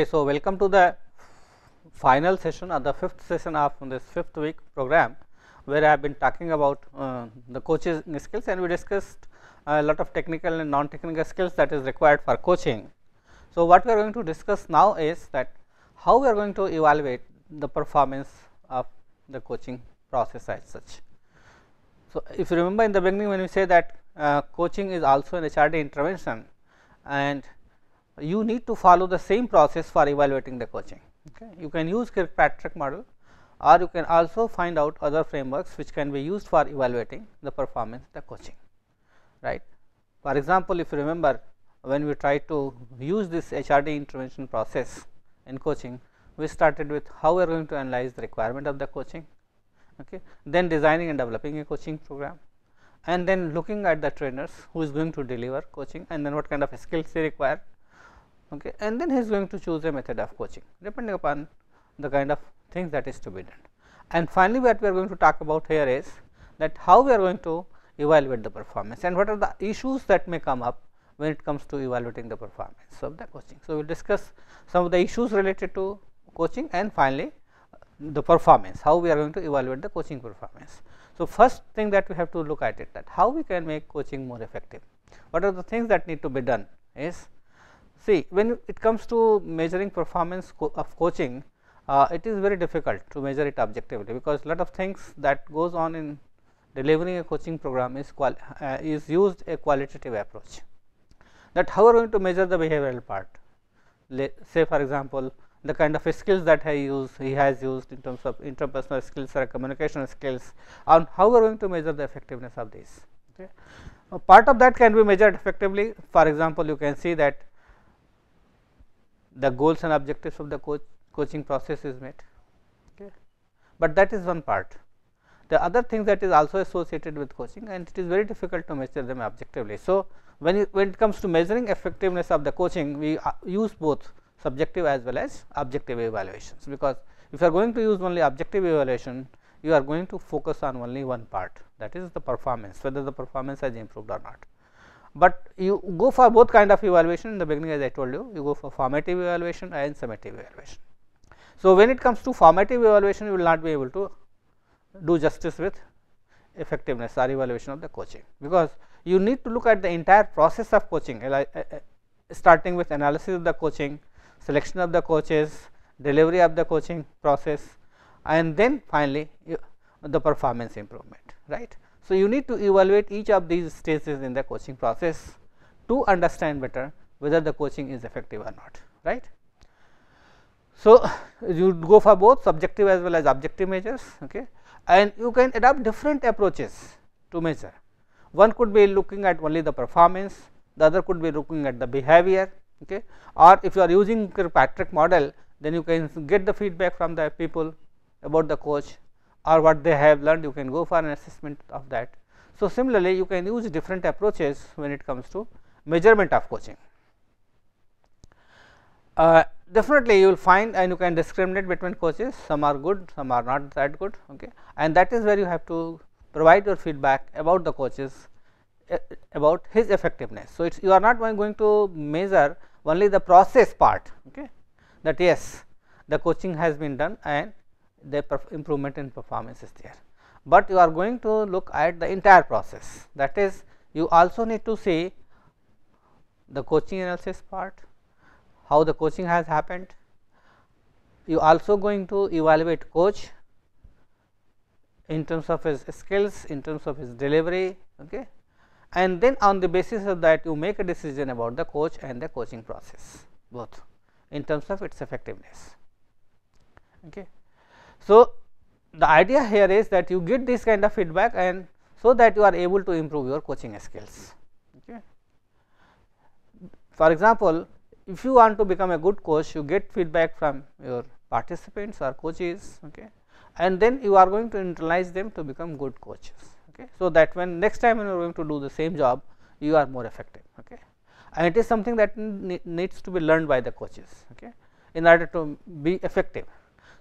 Okay, so welcome to the final session or the fifth session of this fifth week program, where I have been talking about uh, the coaching skills and we discussed a lot of technical and non-technical skills that is required for coaching. So, what we are going to discuss now is that how we are going to evaluate the performance of the coaching process as such. So, if you remember in the beginning when we say that uh, coaching is also an HRD intervention and you need to follow the same process for evaluating the coaching. Okay. You can use Kirkpatrick model or you can also find out other frameworks which can be used for evaluating the performance the coaching. right? For example, if you remember when we tried to use this HRD intervention process in coaching, we started with how we are going to analyze the requirement of the coaching, okay? then designing and developing a coaching program and then looking at the trainers who is going to deliver coaching and then what kind of skills they require okay and then he is going to choose a method of coaching depending upon the kind of things that is to be done and finally what we are going to talk about here is that how we are going to evaluate the performance and what are the issues that may come up when it comes to evaluating the performance of the coaching. So, we will discuss some of the issues related to coaching and finally, uh, the performance how we are going to evaluate the coaching performance. So, first thing that we have to look at it that how we can make coaching more effective, what are the things that need to be done is See, when it comes to measuring performance co of coaching, uh, it is very difficult to measure it objectively because lot of things that goes on in delivering a coaching program is uh, is used a qualitative approach that how are going to measure the behavioral part Le say for example the kind of skills that he use he has used in terms of interpersonal skills or communication skills and how we are going to measure the effectiveness of these okay. Uh, part of that can be measured effectively for example you can see that the goals and objectives of the coach, coaching process is met okay. but that is one part the other things that is also associated with coaching and it is very difficult to measure them objectively so when it, when it comes to measuring effectiveness of the coaching we uh, use both subjective as well as objective evaluations because if you are going to use only objective evaluation you are going to focus on only one part that is the performance whether the performance has improved or not but you go for both kind of evaluation in the beginning as I told you, you go for formative evaluation and summative evaluation. So, when it comes to formative evaluation, you will not be able to do justice with effectiveness or evaluation of the coaching, because you need to look at the entire process of coaching uh, uh, starting with analysis of the coaching, selection of the coaches, delivery of the coaching process and then finally, the performance improvement right. So, you need to evaluate each of these stages in the coaching process to understand better whether the coaching is effective or not right. So, you go for both subjective as well as objective measures okay. and you can adopt different approaches to measure. One could be looking at only the performance, the other could be looking at the behavior okay. or if you are using Kirkpatrick model then you can get the feedback from the people about the coach or what they have learned you can go for an assessment of that. So, similarly you can use different approaches when it comes to measurement of coaching. Uh, definitely you will find and you can discriminate between coaches some are good some are not that good okay and that is where you have to provide your feedback about the coaches uh, about his effectiveness. So, you are not going to measure only the process part okay that yes the coaching has been done and the improvement in performance is there, but you are going to look at the entire process that is you also need to see the coaching analysis part, how the coaching has happened, you also going to evaluate coach in terms of his skills, in terms of his delivery okay. and then on the basis of that you make a decision about the coach and the coaching process both in terms of its effectiveness. Okay. So, the idea here is that you get this kind of feedback and so that you are able to improve your coaching skills. Okay. For example, if you want to become a good coach, you get feedback from your participants or coaches okay, and then you are going to internalize them to become good coaches. Okay. So, that when next time you are going to do the same job, you are more effective. Okay. And it is something that needs to be learned by the coaches okay, in order to be effective.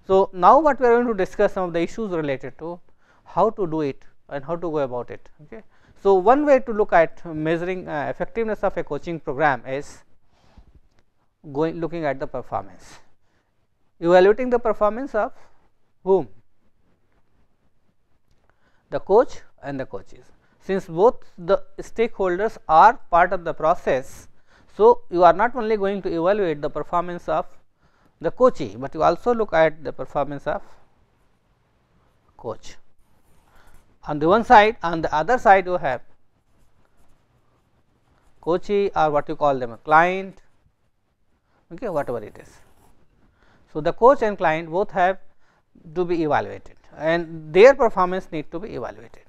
So, now what we are going to discuss some of the issues related to how to do it and how to go about it. Okay. So, one way to look at measuring uh, effectiveness of a coaching program is going looking at the performance, evaluating the performance of whom? The coach and the coaches. Since both the stakeholders are part of the process, so you are not only going to evaluate the performance of the Kochi, but you also look at the performance of coach. On the one side, on the other side you have Kochi or what you call them a client, okay, whatever it is. So, the coach and client both have to be evaluated and their performance need to be evaluated.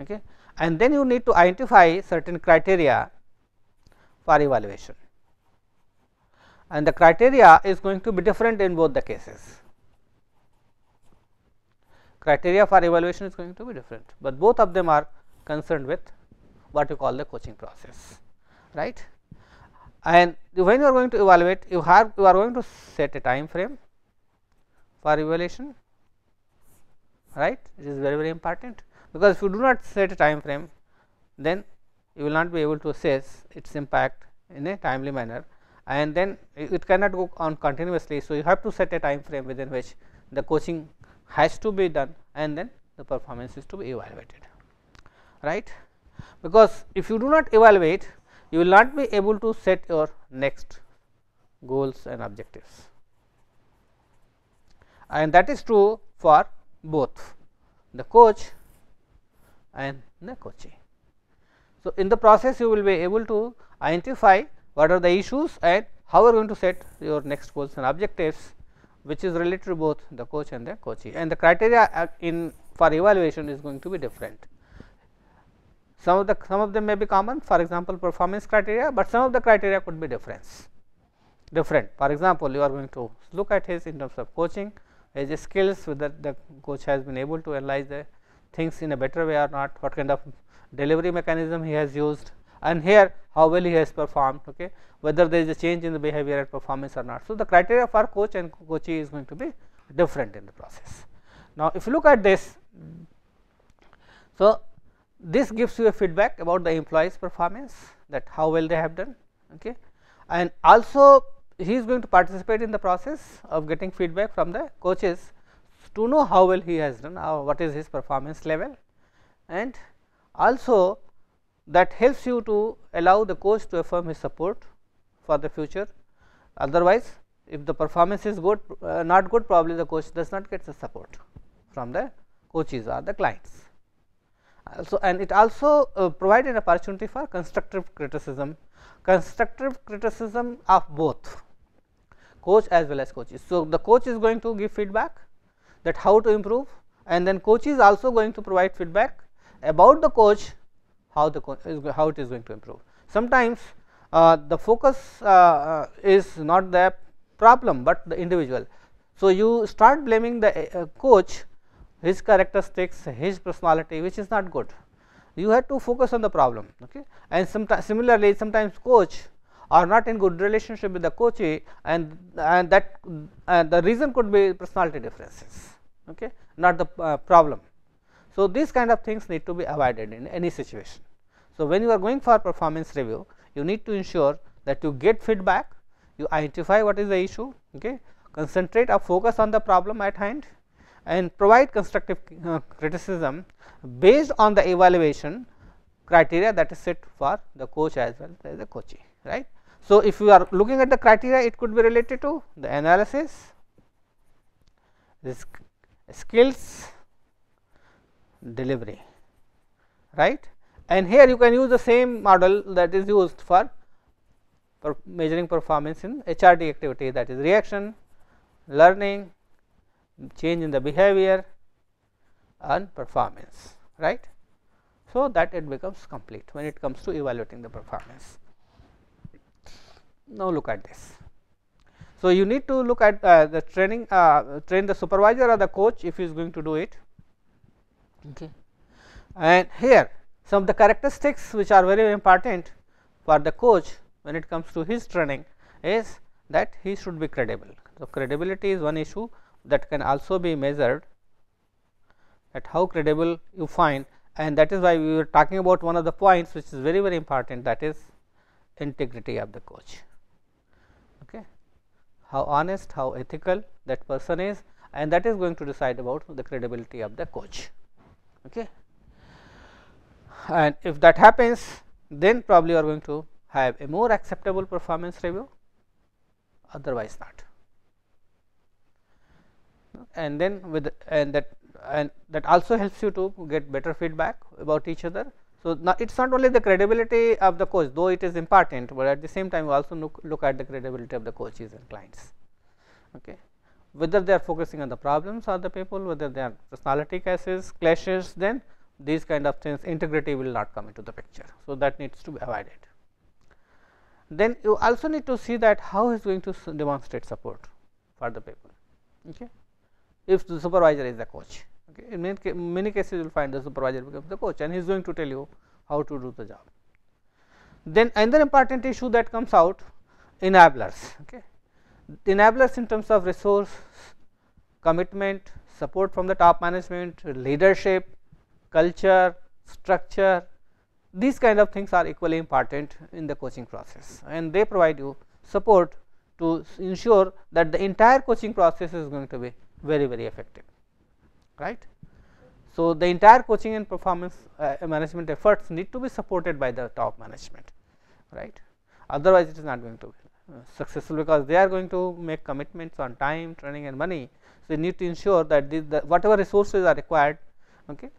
Okay. And then you need to identify certain criteria for evaluation and the criteria is going to be different in both the cases. Criteria for evaluation is going to be different, but both of them are concerned with what you call the coaching process, right. And when you are going to evaluate, you have you are going to set a time frame for evaluation, right. It is very very important because if you do not set a time frame, then you will not be able to assess its impact in a timely manner and then it cannot go on continuously. So, you have to set a time frame within which the coaching has to be done and then the performance is to be evaluated right because if you do not evaluate you will not be able to set your next goals and objectives and that is true for both the coach and the coachee. So, in the process you will be able to identify what are the issues and how are going to set your next goals and objectives which is related to both the coach and the coachee and the criteria uh, in for evaluation is going to be different. Some of the some of them may be common for example, performance criteria, but some of the criteria could be difference different. For example, you are going to look at his in terms of coaching, his skills whether the coach has been able to analyze the things in a better way or not, what kind of delivery mechanism he has used, and here how well he has performed okay whether there is a change in the behavior and performance or not so the criteria for coach and coachee is going to be different in the process now if you look at this so this gives you a feedback about the employees performance that how well they have done okay and also he is going to participate in the process of getting feedback from the coaches to know how well he has done or uh, what is his performance level and also that helps you to allow the coach to affirm his support for the future. Otherwise, if the performance is good, uh, not good, probably the coach does not get the support from the coaches or the clients. Also, and it also uh, an opportunity for constructive criticism, constructive criticism of both coach as well as coaches. So, the coach is going to give feedback that how to improve and then coach is also going to provide feedback about the coach how the how it is going to improve. Sometimes uh, the focus uh, uh, is not the problem, but the individual. So, you start blaming the uh, uh, coach, his characteristics, his personality which is not good. You have to focus on the problem okay? and similarly sometimes coach are not in good relationship with the coachee and and that the reason could be personality differences okay not the uh, problem so these kind of things need to be avoided in any situation so, when you are going for performance review, you need to ensure that you get feedback, you identify what is the issue, okay, concentrate or focus on the problem at hand and provide constructive uh, criticism based on the evaluation criteria that is set for the coach as well as the coachee, right. So, if you are looking at the criteria, it could be related to the analysis, this skills, delivery, right and here you can use the same model that is used for, for measuring performance in HRD activity that is reaction, learning, change in the behavior and performance right. So, that it becomes complete when it comes to evaluating the performance. Now, look at this. So, you need to look at uh, the training uh, train the supervisor or the coach if he is going to do it okay. and here some of the characteristics which are very important for the coach when it comes to his training is that he should be credible. So, credibility is one issue that can also be measured that how credible you find and that is why we were talking about one of the points which is very very important that is integrity of the coach. Okay. How honest, how ethical that person is and that is going to decide about the credibility of the coach. Okay and if that happens then probably you are going to have a more acceptable performance review otherwise not and then with and that and that also helps you to get better feedback about each other. So, it is not only the credibility of the coach though it is important, but at the same time you also look, look at the credibility of the coaches and clients. Okay. Whether they are focusing on the problems or the people, whether they are personality cases, clashes then these kind of things integrity will not come into the picture. So, that needs to be avoided. Then you also need to see that how is going to demonstrate support for the paper. Okay. If the supervisor is the coach, okay. in many, many cases you will find the supervisor becomes the coach and he is going to tell you how to do the job. Then another important issue that comes out enablers. Okay. Enablers in terms of resource, commitment, support from the top management, leadership, culture, structure, these kind of things are equally important in the coaching process and they provide you support to ensure that the entire coaching process is going to be very very effective right so the entire coaching and performance uh, management efforts need to be supported by the top management right otherwise it is not going to be uh, successful because they are going to make commitments on time training and money so you need to ensure that the, the whatever resources are required okay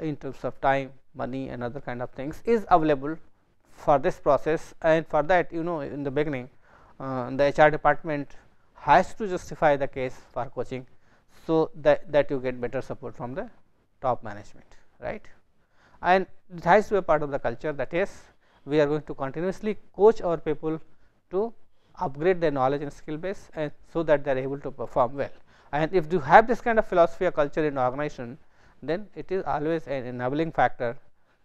in terms of time money and other kind of things is available for this process and for that you know in the beginning uh, the HR department has to justify the case for coaching. So, that, that you get better support from the top management right and it has to be a part of the culture that is we are going to continuously coach our people to upgrade their knowledge and skill base and so that they are able to perform well. And if you have this kind of philosophy or culture in organization then it is always an enabling factor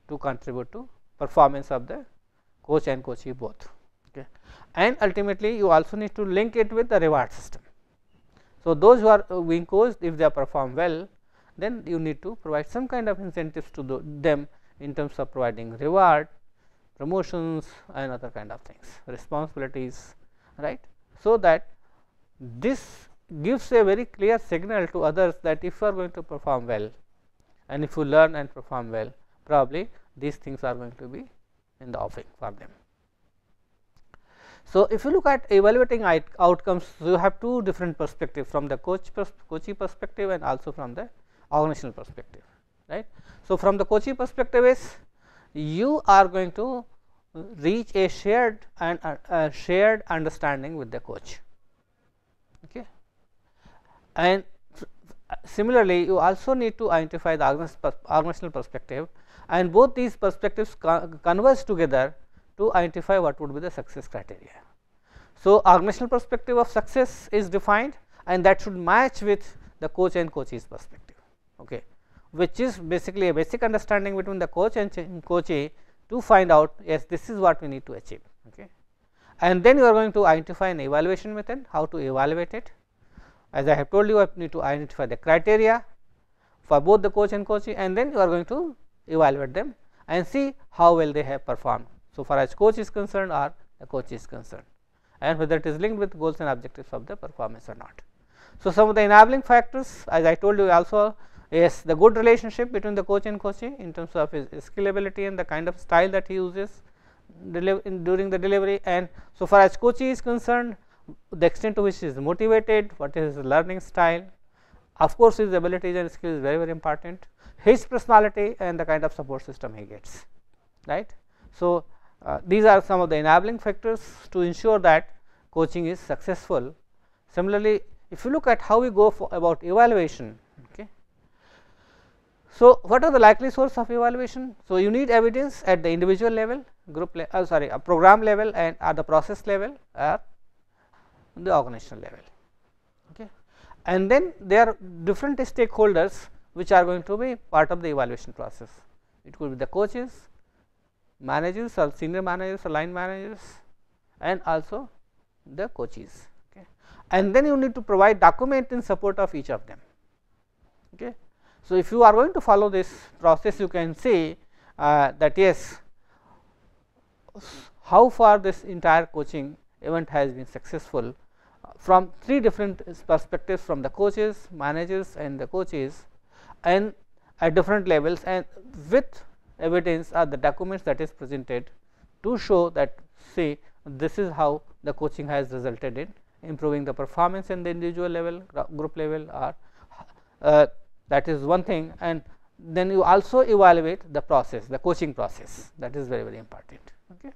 to contribute to performance of the coach and coachee both. Okay. And ultimately, you also need to link it with the reward system. So, those who are uh, being coached if they perform well, then you need to provide some kind of incentives to them in terms of providing reward, promotions and other kind of things, responsibilities right. So, that this gives a very clear signal to others that if you are going to perform well, and if you learn and perform well probably these things are going to be in the offering for them. So, if you look at evaluating outcomes you have two different perspectives from the coach pers perspective and also from the organizational perspective right. So, from the coachee perspective is you are going to reach a shared and uh, shared understanding with the coach okay and similarly, you also need to identify the organizational perspective and both these perspectives converge together to identify what would be the success criteria. So, organizational perspective of success is defined and that should match with the coach and coachee's perspective, okay, which is basically a basic understanding between the coach and coachee to find out yes this is what we need to achieve. Okay. And then you are going to identify an evaluation method, how to evaluate it as I have told you I need to identify the criteria for both the coach and coachee and then you are going to evaluate them and see how well they have performed. So, far as coach is concerned or the coach is concerned and whether it is linked with goals and objectives of the performance or not. So, some of the enabling factors as I told you also is the good relationship between the coach and coachee in terms of his skill ability and the kind of style that he uses during the delivery and so far as coachee is concerned the extent to which he is motivated, what is his learning style, of course his abilities and skills is very very important, his personality and the kind of support system he gets right. So, uh, these are some of the enabling factors to ensure that coaching is successful. Similarly, if you look at how we go for about evaluation, okay. So, what are the likely source of evaluation? So, you need evidence at the individual level, group le uh, sorry, a uh, program level and at the process level the organizational level. Okay. And then there are different stakeholders which are going to be part of the evaluation process. It could be the coaches, managers or senior managers or line managers and also the coaches. Okay. And then you need to provide document in support of each of them. Okay. So, if you are going to follow this process you can say uh, that yes how far this entire coaching event has been successful from three different perspectives from the coaches, managers and the coaches and at different levels and with evidence are the documents that is presented to show that say this is how the coaching has resulted in improving the performance in the individual level group level or uh, that is one thing and then you also evaluate the process the coaching process that is very very important okay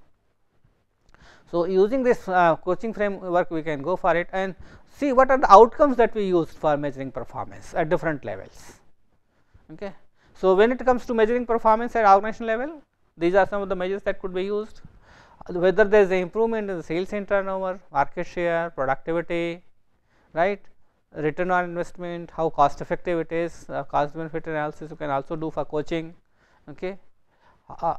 so, using this uh, coaching framework we can go for it and see what are the outcomes that we used for measuring performance at different levels. Okay. So, when it comes to measuring performance at organization level these are some of the measures that could be used whether there is an improvement in the sales and turnover, market share, productivity, right, return on investment, how cost effective it is, uh, cost benefit analysis you can also do for coaching. Okay. Uh,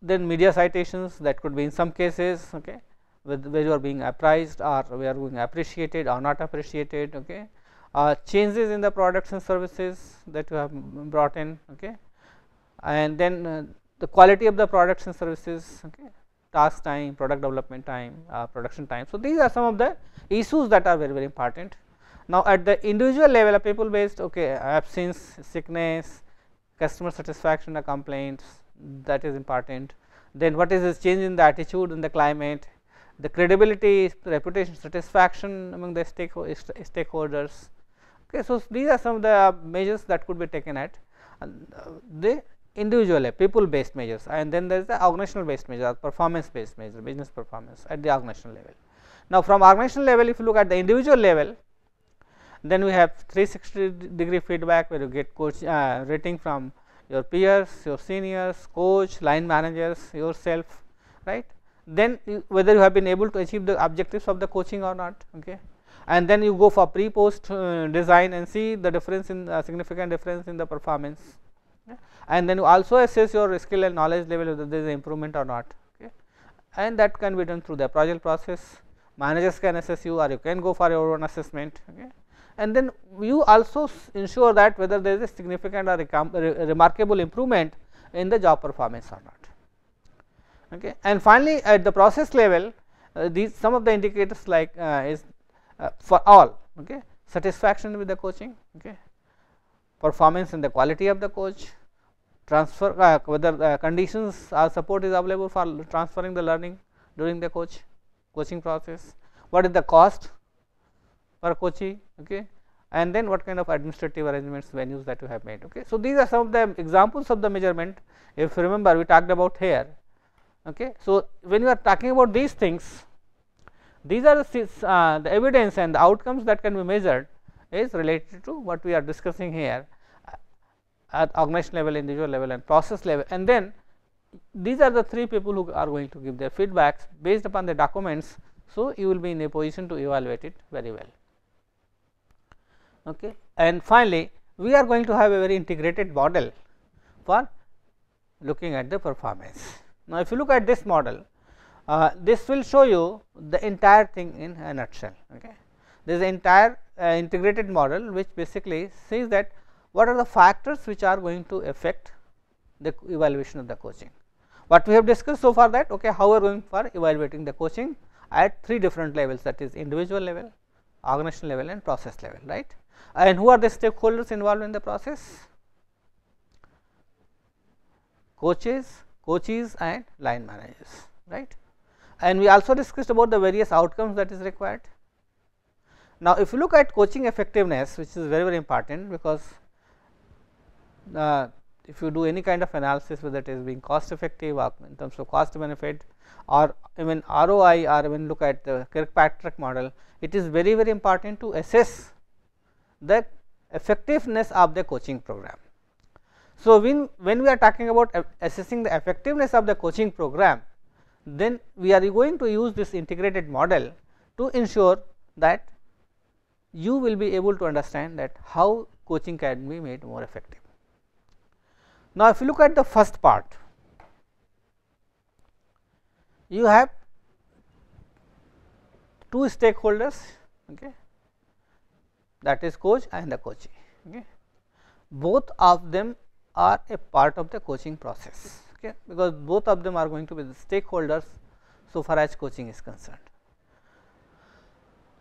then media citations that could be in some cases okay where you are being apprised or we are being appreciated or not appreciated okay uh, changes in the products and services that you have brought in okay and then uh, the quality of the products and services okay task time product development time uh, production time so these are some of the issues that are very very important now at the individual level of people based okay absence sickness customer satisfaction complaints that is important. Then what is this change in the attitude in the climate, the credibility, reputation, satisfaction among the stakeholders. Okay, so these are some of the measures that could be taken at uh, the individual people based measures and then there is the organizational based measure performance based measure business performance at the organizational level. Now, from organizational level if you look at the individual level then we have 360 degree feedback where you get coach uh, rating from your peers, your seniors, coach, line managers, yourself, right. Then you, whether you have been able to achieve the objectives of the coaching or not, okay. And then you go for pre-post uh, design and see the difference in uh, significant difference in the performance, and then you also assess your skill and knowledge level whether there is improvement or not, okay. And that can be done through the project process. Managers can assess you, or you can go for your own assessment, okay and then you also ensure that whether there is a significant or remarkable improvement in the job performance or not. Okay. And finally, at the process level uh, these some of the indicators like uh, is uh, for all okay, satisfaction with the coaching, okay, performance and the quality of the coach, transfer uh, whether conditions or support is available for transferring the learning during the coach coaching process, what is the cost per coaching? okay and then what kind of administrative arrangements venues that you have made okay so these are some of the examples of the measurement if you remember we talked about here okay so when you are talking about these things these are the, uh, the evidence and the outcomes that can be measured is related to what we are discussing here uh, at organization level, individual level and process level and then these are the three people who are going to give their feedbacks based upon the documents. So, you will be in a position to evaluate it very well. Okay. And finally, we are going to have a very integrated model for looking at the performance. Now, if you look at this model, uh, this will show you the entire thing in a nutshell. Okay. This is the entire uh, integrated model which basically says that what are the factors which are going to affect the evaluation of the coaching. What we have discussed so far that okay, how we are going for evaluating the coaching at three different levels that is individual level, organizational level and process level right and who are the stakeholders involved in the process? Coaches, coaches and line managers, right. And we also discussed about the various outcomes that is required. Now, if you look at coaching effectiveness which is very very important because uh, if you do any kind of analysis whether it is being cost effective or in terms of cost benefit or even ROI or even look at the Kirkpatrick model, it is very very important to assess the effectiveness of the coaching program. So, when, when we are talking about assessing the effectiveness of the coaching program, then we are going to use this integrated model to ensure that you will be able to understand that how coaching can be made more effective. Now, if you look at the first part, you have two stakeholders okay, that is coach and the coachee. Okay. Both of them are a part of the coaching process okay, because both of them are going to be the stakeholders so far as coaching is concerned.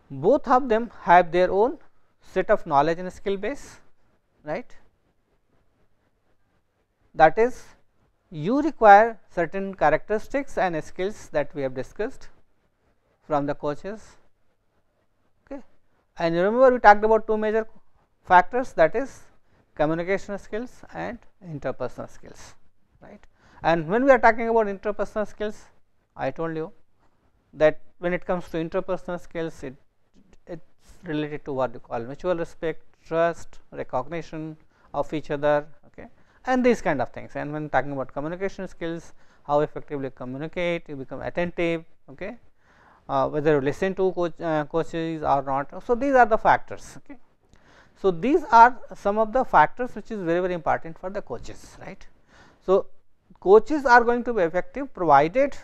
Both of them have their own set of knowledge and skill base right that is you require certain characteristics and skills that we have discussed from the coaches and remember we talked about two major factors that is communication skills and interpersonal skills right and when we are talking about interpersonal skills I told you that when it comes to interpersonal skills it it's related to what you call mutual respect trust recognition of each other okay and these kind of things and when talking about communication skills how effectively communicate you become attentive okay uh, whether you listen to coach, uh, coaches or not. So, these are the factors. Okay. So, these are some of the factors which is very very important for the coaches right. So, coaches are going to be effective provided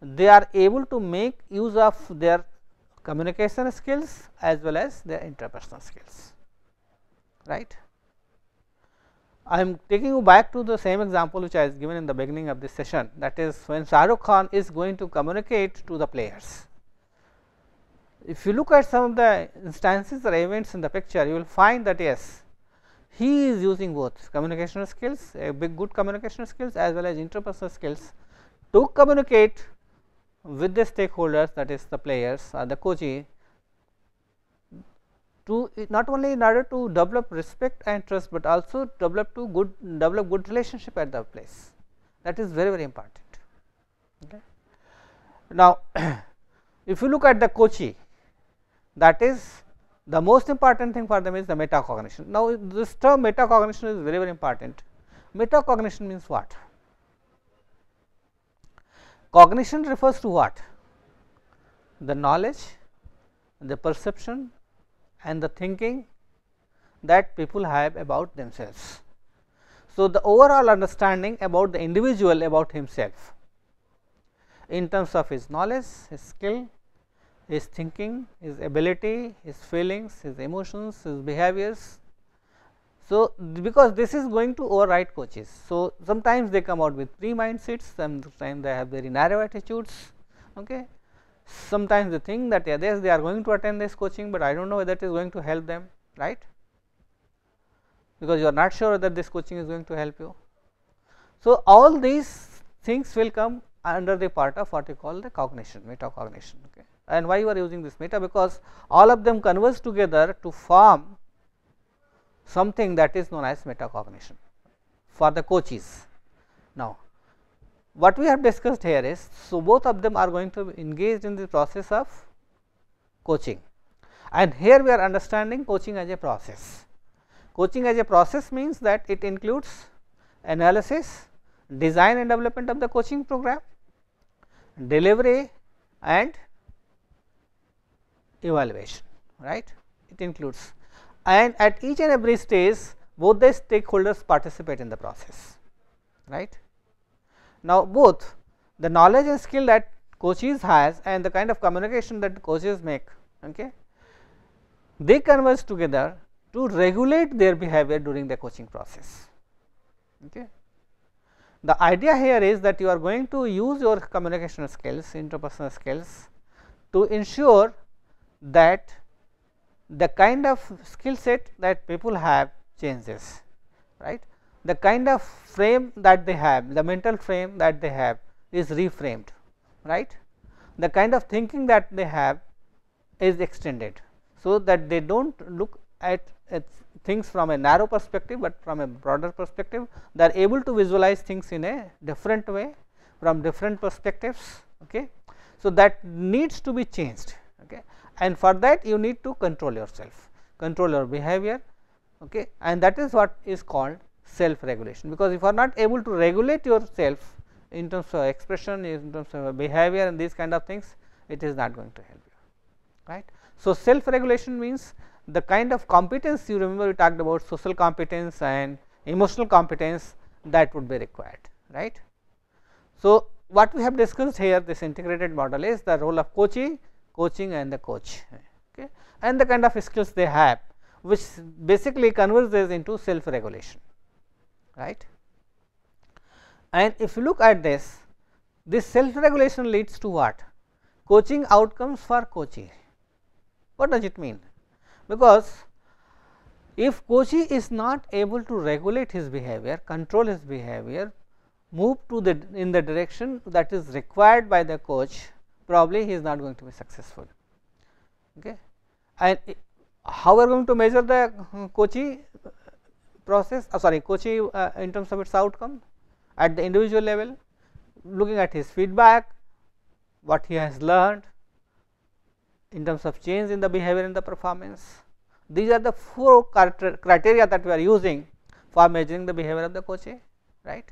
they are able to make use of their communication skills as well as their interpersonal skills right. I am taking you back to the same example which I has given in the beginning of this session that is when Shah Khan is going to communicate to the players. If you look at some of the instances or events in the picture you will find that yes he is using both communication skills a big good communication skills as well as interpersonal skills to communicate with the stakeholders that is the players or the coachee to not only in order to develop respect and trust, but also develop to good develop good relationship at the place that is very very important. Okay. Now, if you look at the Kochi that is the most important thing for them is the metacognition. Now, this term metacognition is very very important. Metacognition means what? Cognition refers to what? The knowledge, the perception and the thinking that people have about themselves. So, the overall understanding about the individual about himself in terms of his knowledge, his skill, his thinking, his ability, his feelings, his emotions, his behaviors. So, because this is going to override coaches. So, sometimes they come out with pre mindsets, sometimes they have very narrow attitudes. Okay sometimes they think that yes they are going to attend this coaching but i don't know whether it is going to help them right because you are not sure whether this coaching is going to help you so all these things will come under the part of what you call the cognition metacognition okay and why you are using this meta because all of them converge together to form something that is known as metacognition for the coaches now what we have discussed here is, so both of them are going to engage in the process of coaching and here we are understanding coaching as a process. Coaching as a process means that it includes analysis, design and development of the coaching program, delivery and evaluation right it includes and at each and every stage both the stakeholders participate in the process right now, both the knowledge and skill that coaches has and the kind of communication that coaches make, okay, they converge together to regulate their behavior during the coaching process. Okay. The idea here is that you are going to use your communication skills, interpersonal skills to ensure that the kind of skill set that people have changes, right the kind of frame that they have the mental frame that they have is reframed right the kind of thinking that they have is extended so that they do not look at, things from a narrow perspective, but from a broader perspective. They are able to visualize things in a different way from different perspectives. Okay. So, that needs to be changed okay. and for that you need to control yourself, control your behavior okay. and that is what is called self regulation because if you are not able to regulate yourself in terms of expression in terms of behavior and these kind of things it is not going to help you right. So, self regulation means the kind of competence you remember we talked about social competence and emotional competence that would be required right. So, what we have discussed here this integrated model is the role of coaching, coaching and the coach okay, and the kind of skills they have which basically converges into self regulation right. And if you look at this, this self regulation leads to what? Coaching outcomes for coaching. What does it mean? Because if Kochi is not able to regulate his behavior, control his behavior, move to the in the direction that is required by the coach, probably he is not going to be successful. Okay. And how we are going to measure the hmm, Kochi? process oh sorry Kochi uh, in terms of its outcome at the individual level looking at his feedback what he has learned in terms of change in the behavior and the performance these are the four criteria that we are using for measuring the behavior of the Kochi right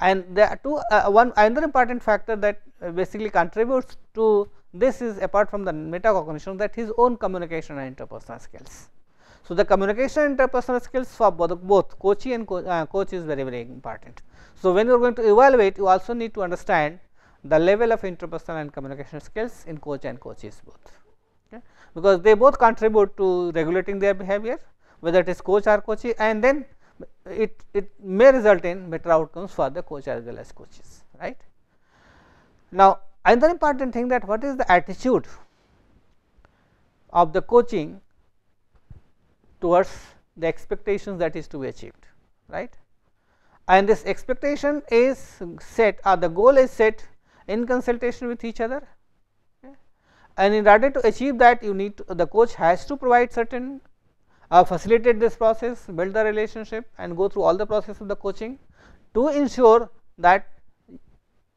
and there are two uh, one another important factor that basically contributes to this is apart from the metacognition that his own communication and interpersonal skills so, the communication interpersonal skills for both, both coachee and co uh, coach is very very important. So, when you are going to evaluate you also need to understand the level of interpersonal and communication skills in coach and coaches both okay. because they both contribute to regulating their behavior whether it is coach or coachee and then it, it may result in better outcomes for the coach as well as coaches right. Now, another important thing that what is the attitude of the coaching towards the expectations that is to be achieved right and this expectation is set or uh, the goal is set in consultation with each other and in order to achieve that you need to, the coach has to provide certain uh, facilitate this process build the relationship and go through all the process of the coaching to ensure that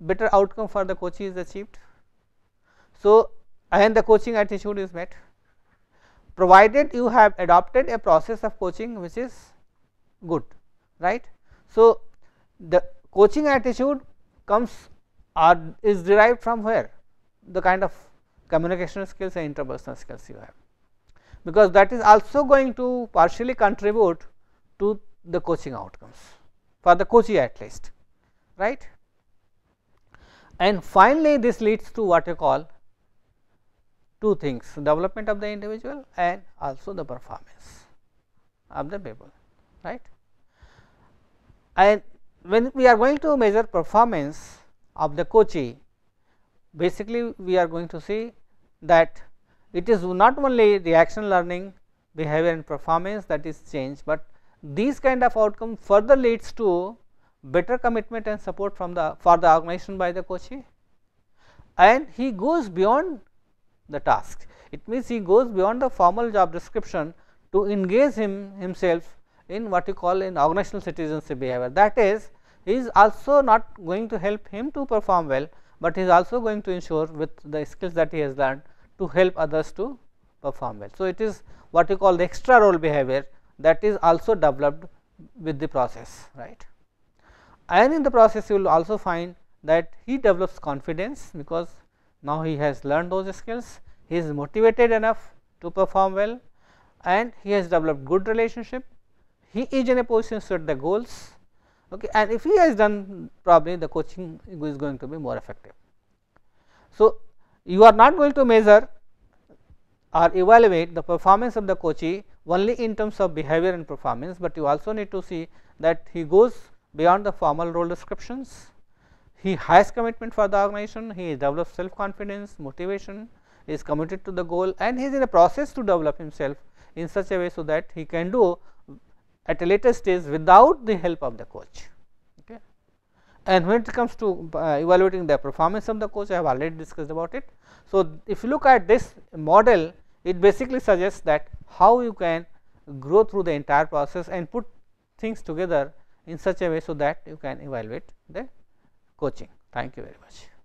better outcome for the coach is achieved so and the coaching attitude is met provided you have adopted a process of coaching which is good right. So, the coaching attitude comes or is derived from where the kind of communication skills and interpersonal skills you have because that is also going to partially contribute to the coaching outcomes for the coachee at least right. And finally, this leads to what you call two things development of the individual and also the performance of the people right. And when we are going to measure performance of the coachee, basically we are going to see that it is not only reaction learning behavior and performance that is changed, but these kind of outcome further leads to better commitment and support from the for the organization by the coachee, and he goes beyond the task. It means he goes beyond the formal job description to engage him himself in what you call in organizational citizenship behavior. That is, he is also not going to help him to perform well, but he is also going to ensure with the skills that he has learned to help others to perform well. So, it is what you call the extra role behavior that is also developed with the process right. And in the process you will also find that he develops confidence because now, he has learned those skills, he is motivated enough to perform well and he has developed good relationship, he is in a position to set the goals okay. and if he has done probably the coaching is going to be more effective. So, you are not going to measure or evaluate the performance of the coachee only in terms of behavior and performance, but you also need to see that he goes beyond the formal role descriptions he has commitment for the organization, he develops self confidence, motivation, is committed to the goal and he is in a process to develop himself in such a way so that he can do at a later stage without the help of the coach. Okay. And when it comes to uh, evaluating the performance of the coach, I have already discussed about it. So, if you look at this model, it basically suggests that how you can grow through the entire process and put things together in such a way so that you can evaluate the coaching. Thank you very much.